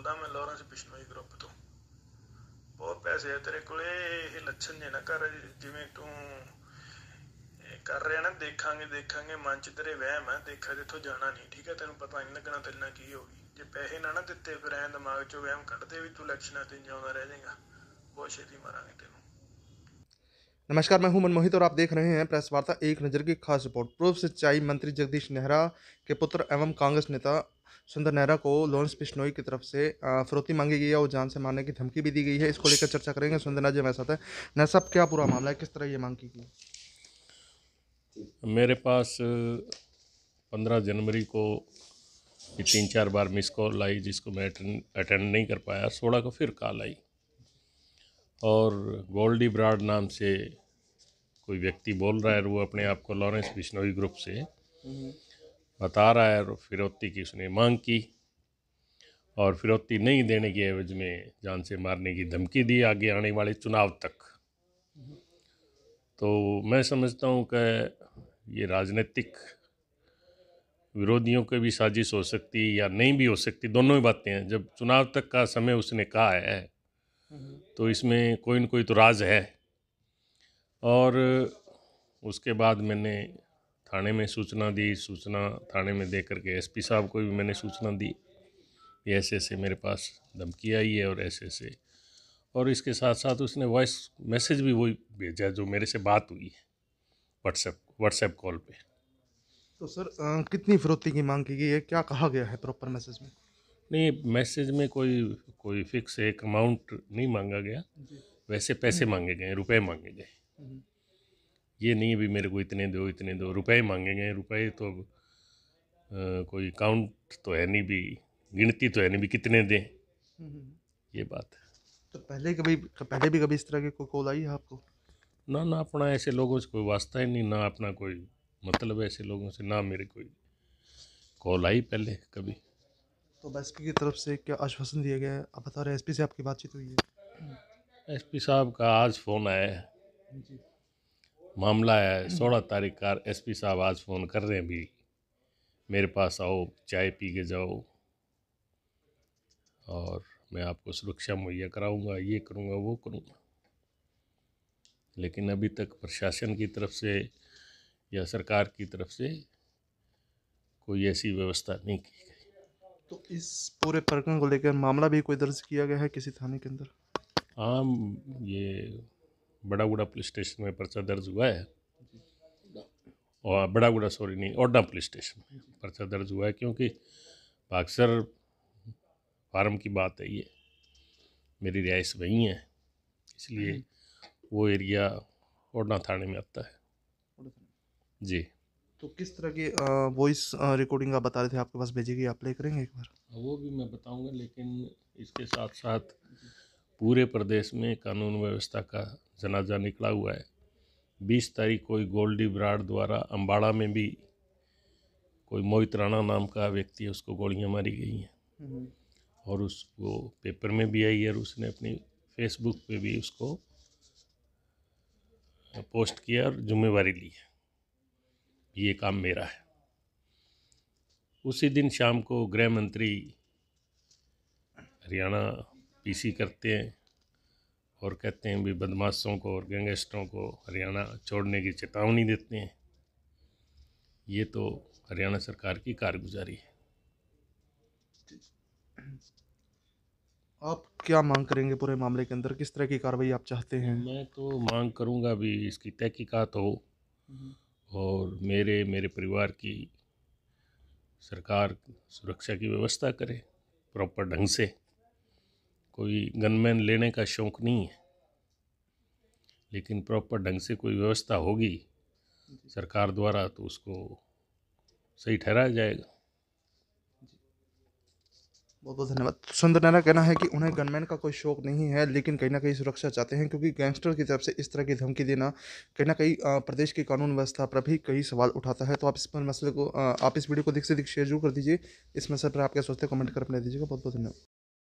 ਬੋਲਦਾ ਮੈਂ Lawrence Bishnoi group ਤੋਂ ਬਹੁਤ ਪੈਸੇ ਆ ਤੇਰੇ ਕੋਲੇ ਇਹ ਲੱਛਣ ਨੇ ਨਾ ਕਰ ਜਿਵੇਂ ਤੂੰ ਕਰ ਰਿਹਾ ਨਾ ਦੇਖਾਂਗੇ ਦੇਖਾਂਗੇ ਮਨ ਚ ਤੇਰੇ ਵਹਿਮ ਆ ਦੇਖਾ ਜਿੱਥੋਂ ਜਾਣਾ ਨਹੀਂ ਠੀਕ ਹੈ ਤੈਨੂੰ ਪਤਾ ਨਹੀਂ ਲੱਗਣਾ ਤੇਰੇ ਨਾਲ ਕੀ ਹੋਗੀ ਜੇ ਪੈਸੇ ਨਾ ਨਾ ਦਿੱਤੇ ਫਿਰ ਐਂ ਦਿਮਾਗ ਚੋਂ ਵਹਿਮ ਕੱਢਦੇ ਵੀ ਤੂੰ ਲੱਛਣਾਂ ਤੇ ਜਿਉਂਦਾ ਰਹਿ ਜਾਏਗਾ ਬਹੁਤ ਛੇਤੀ ਮਾਰਾਂਗੇ ਤੈਨੂੰ नमस्कार मैं हूं मनमोहित और आप देख रहे हैं प्रेस वार्ता एक नज़र की खास रिपोर्ट पूर्व सिंचाई मंत्री जगदीश नेहरा के पुत्र एवं कांग्रेस नेता सुंदर नेहरा को लॉरेंस बिश्नोई की तरफ से फरोती मांगी गई है और जान से मारने की धमकी भी दी गई है इसको लेकर चर्चा करेंगे सुंदर नाजी हमारे साथ है नेहरा साहब क्या पूरा मामला है किस तरह ये मांग की गई मेरे पास पंद्रह जनवरी को तीन चार बार मिस कॉल आई जिसको मैं अटेंड नहीं कर पाया सोलह को फिर कॉल आई और गोल्डी ब्राड नाम से कोई व्यक्ति बोल रहा है और वो अपने आप को लॉरेंस बिश्नोई ग्रुप से हम्म। बता रहा है और फिरौती की उसने मांग की और फिरौती नहीं देने के एवज में जान से मारने की धमकी दी आगे आने वाले चुनाव तक तो मैं समझता हूँ कि ये राजनीतिक विरोधियों के भी साजिश हो सकती या नहीं भी हो सकती दोनों ही बातें हैं जब चुनाव तक का समय उसने कहा है हम्म। तो इसमें कोई ना कोई तो राज है और उसके बाद मैंने थाने में सूचना दी सूचना थाने में दे करके एसपी साहब को भी मैंने सूचना दी कि ऐसे ऐसे मेरे पास धमकी आई है और ऐसे ऐसे और इसके साथ साथ उसने वॉइस मैसेज भी वही भेजा जो मेरे से बात हुई है व्हाट्सएप व्हाट्सएप कॉल पे तो सर आ, कितनी फ़िरौती की मांग की गई है क्या कहा गया है प्रॉपर मैसेज में नहीं मैसेज में कोई कोई फिक्स एक अमाउंट नहीं मांगा गया वैसे पैसे मांगे गए रुपए मांगे गए हम्म। ये नहीं अभी मेरे को इतने दो इतने दो रुपए मांगेंगे रुपए तो अब कोई काउंट तो है नहीं भी गिनती तो है नहीं भी कितने दें हम्म, हम्म। ये बात है तो पहले कभी पहले भी कभी इस तरह की कोई कॉल आई है आपको ना ना अपना ऐसे लोगों से कोई वास्ता ही नहीं ना अपना कोई मतलब ऐसे लोगों से ना मेरे कोई कॉल आई पहले कभी तो एस की तरफ से क्या आश्वासन दिया गया है आप बता रहे एस से आपकी बातचीत हुई है एस साहब का आज फ़ोन आया है मामला है सोलह तारीख का एसपी साहब आज फ़ोन कर रहे हैं भी मेरे पास आओ चाय पी के जाओ और मैं आपको सुरक्षा मुहैया कराऊंगा ये करूंगा वो करूंगा लेकिन अभी तक प्रशासन की तरफ से या सरकार की तरफ से कोई ऐसी व्यवस्था नहीं की गई तो इस पूरे प्रकरण को लेकर मामला भी कोई दर्ज किया गया है किसी थाने के अंदर हाँ ये बड़ागुड़ा पुलिस स्टेशन में पर्चा दर्ज हुआ है और बड़ागुड़ा सॉरी नहीं ओडा पुलिस स्टेशन में पर्चा दर्ज हुआ है क्योंकि भागसर फार्म की बात है ये मेरी रिहाइश वहीं है इसलिए वो एरिया ओडना थाने में आता है जी तो किस तरह की वॉइस रिकॉर्डिंग आप बता रहे थे आपके पास भेजेगी आप प्ले करेंगे एक बार वो भी मैं बताऊंगा लेकिन इसके साथ साथ पूरे प्रदेश में कानून व्यवस्था का जनाजा निकला हुआ है बीस तारीख को गोल्डी ब्राड द्वारा अम्बाड़ा में भी कोई मोहित राणा नाम का व्यक्ति है उसको गोलियां मारी गई हैं हम्म। और उसको पेपर में भी आई है और उसने अपनी फेसबुक पे भी उसको पोस्ट किया और जुम्मेवारी ली है ये काम मेरा है उसी दिन शाम को गृह मंत्री हरियाणा पीसी करते हैं और कहते हैं भी बदमाशों को और गैंगस्टरों को हरियाणा छोड़ने की चेतावनी देते हैं ये तो हरियाणा सरकार की कारगुजारी है आप क्या मांग करेंगे पूरे मामले के अंदर किस तरह की कार्रवाई आप चाहते हैं मैं तो मांग करूंगा भी इसकी तहकीकात हो और मेरे मेरे परिवार की सरकार सुरक्षा की व्यवस्था करे प्रॉपर ढंग से कोई गनमैन लेने का शौक़ नहीं है लेकिन प्रॉपर ढंग से कोई व्यवस्था होगी सरकार द्वारा तो उसको सही ठहराया जाएगा बहुत बहुत धन्यवाद सुंदर नारा कहना है कि उन्हें गनमैन का कोई शौक नहीं है लेकिन कहीं ना कहीं सुरक्षा चाहते हैं क्योंकि गैंगस्टर की तरफ से इस तरह की धमकी देना कहीं ना कहीं प्रदेश की कानून व्यवस्था पर भी कई सवाल उठाता है तो आप इस पर मसले को आप इस वीडियो को देख से देख शेयर जरूर कर दीजिए इस मसले पर आपके सोचते कमेंट कर अपने दीजिएगा बहुत बहुत धन्यवाद